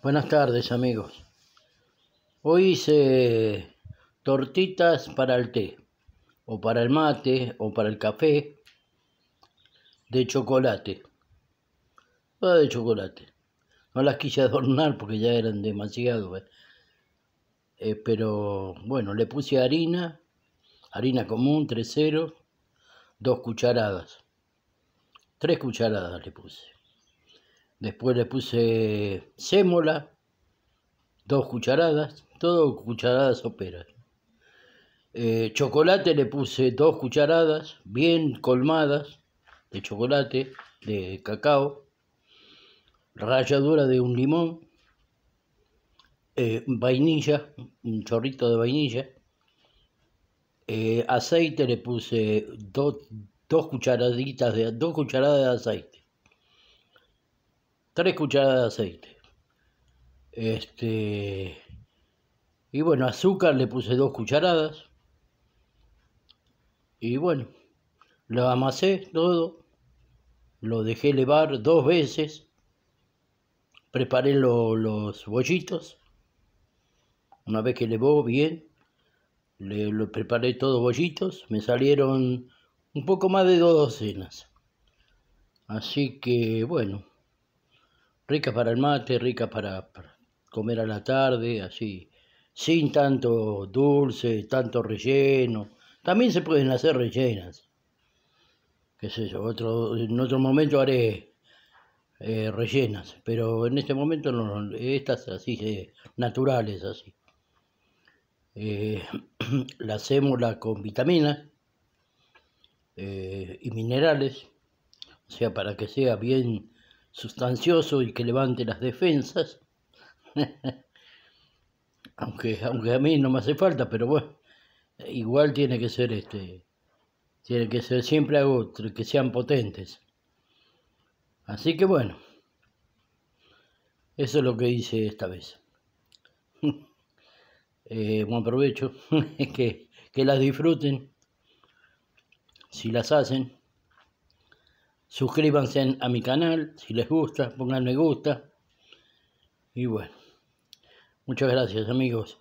Buenas tardes amigos. Hoy hice tortitas para el té, o para el mate, o para el café, de chocolate. Ah, de chocolate. No las quise adornar porque ya eran demasiado. ¿eh? Eh, pero bueno, le puse harina, harina común, 3 ceros, dos cucharadas. Tres cucharadas le puse Después le puse sémola, dos cucharadas, todo cucharadas soperas. Eh, chocolate le puse dos cucharadas bien colmadas de chocolate, de cacao, ralladura de un limón, eh, vainilla, un chorrito de vainilla. Eh, aceite le puse dos cucharaditas de dos cucharadas de aceite 3 cucharadas de aceite. Este, y bueno, azúcar le puse dos cucharadas. Y bueno, lo amasé todo, lo dejé elevar dos veces, preparé los bollitos. Una vez que elevó bien, le lo preparé todos bollitos, me salieron un poco más de dos docenas. Así que bueno, rica para el mate, rica para, comer a la tarde, así, sin tanto dulce, tanto relleno. También se pueden hacer rellenas. Qué sé yo, otro, en otro momento haré eh, rellenas, pero en este momento no, estas así, naturales, así. Eh, la hacemos con vitaminas eh, y minerales, o sea, para que sea bien sustancioso y que levante las defensas. aunque, aunque a mí no me hace falta, pero bueno, igual tiene que ser este. Tiene que ser siempre algo que sean potentes. Así que bueno, eso es lo que hice esta vez. eh, buen provecho, que las disfruten, si las hacen. Suscríbanse a mi canal si les gusta, pongan me gusta. Y bueno, muchas gracias amigos.